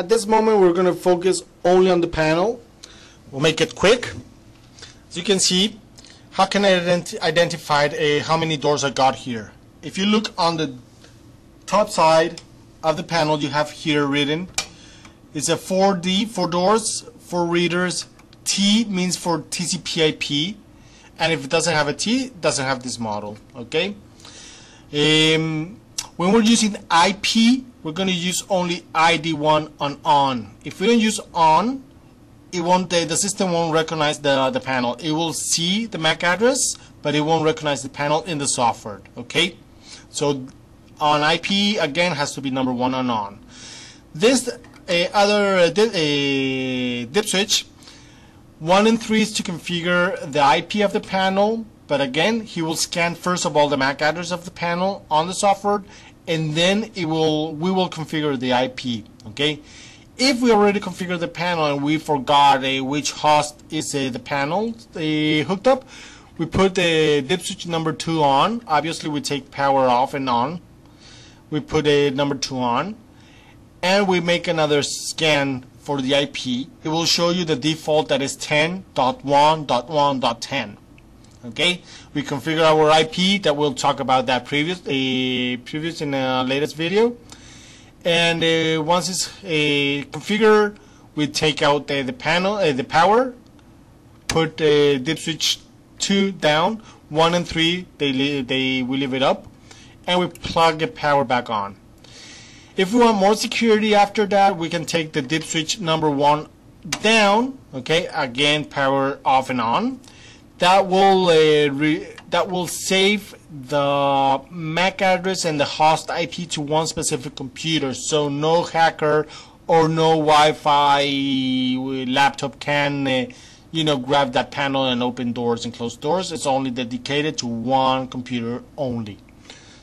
At this moment, we're going to focus only on the panel. We'll make it quick. As you can see, how can I ident identify a, uh, how many doors I got here? If you look on the top side of the panel, you have here written, it's a 4D, for doors, for readers, T means for TCP IP, and if it doesn't have a T, it doesn't have this model, okay? Um, when we're using IP, we're going to use only ID1 on on. If we don't use on, it won't the system won't recognize the the panel. It will see the MAC address, but it won't recognize the panel in the software. Okay, so on IP again has to be number one on on. This uh, other a uh, dip, uh, dip switch, one and three is to configure the IP of the panel. But again, he will scan first of all the MAC address of the panel on the software and then it will we will configure the IP okay if we already configured the panel and we forgot uh, which host is uh, the panel uh, hooked up we put the dip switch number 2 on obviously we take power off and on we put a number 2 on and we make another scan for the IP it will show you the default that is 10.1.1.10 Okay, we configure our IP that we'll talk about that previous uh, previous in the latest video, and uh, once it's uh, configured, we take out the panel the power, put the dip switch two down, one and three they they we leave it up, and we plug the power back on. If we want more security after that, we can take the dip switch number one down. Okay, again power off and on that will uh, that will save the MAC address and the host IP to one specific computer. So no hacker or no Wi-Fi uh, laptop can, uh, you know, grab that panel and open doors and close doors. It's only dedicated to one computer only.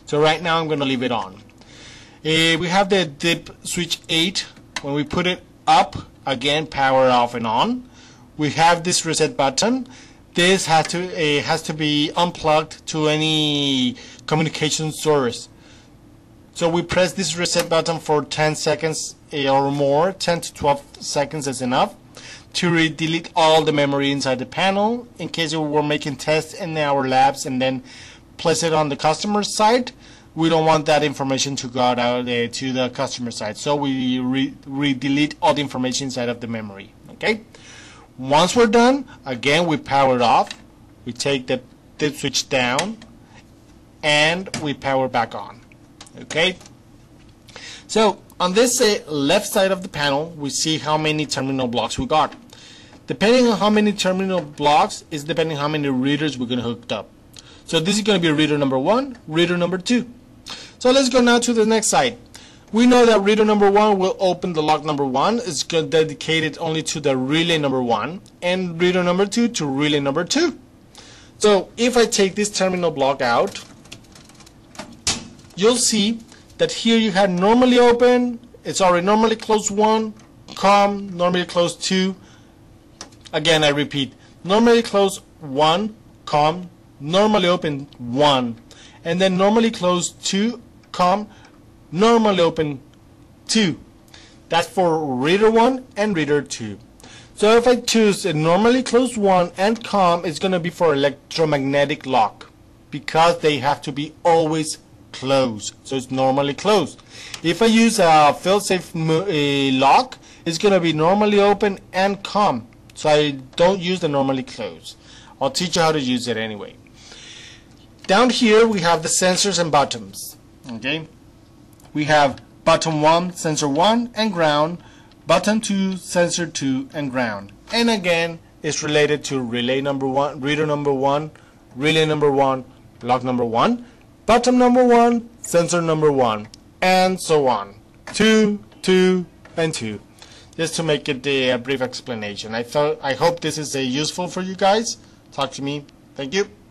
So right now I'm going to leave it on. Uh, we have the DIP switch 8. When we put it up, again, power off and on. We have this reset button this has to it eh, has to be unplugged to any communication source. So we press this reset button for 10 seconds eh, or more, 10 to 12 seconds is enough to delete all the memory inside the panel in case we were making tests in our labs and then place it on the customer side. We don't want that information to go out uh, to the customer side. So we re, re delete all the information inside of the memory. Okay. Once we're done, again we power it off. We take the, dip switch down and we power back on. Okay? So on this uh, left side of the panel, we see how many terminal blocks we got. Depending on how many terminal blocks is depending how many readers we're going to hook up. So this is going to be reader number one, reader number two. So let's go now to the next side. We know that reader number one will open the lock number one. It's dedicated only to the relay number one and reader number two to relay number two. So if I take this terminal block out, you'll see that here you had normally open, it's already normally closed one, com, normally closed two. Again, I repeat, normally closed one, com, normally open one, and then normally closed two, com, normally open 2. That's for reader 1 and reader 2. So if I choose a normally closed one and COM, it's going to be for electromagnetic lock because they have to be always closed. So it's normally closed. If I use a fail-safe lock, it's going to be normally open and COM. So I don't use the normally closed. I'll teach you how to use it anyway. Down here we have the sensors and buttons. Okay we have button 1 sensor 1 and ground, button 2 sensor 2 and ground. And again, it's related to relay number 1, reader number 1, relay number 1, lock number 1, button number 1, sensor number 1, and so on. 2, 2, and 2. Just to make it a brief explanation. I, thought, I hope this is useful for you guys. Talk to me. Thank you.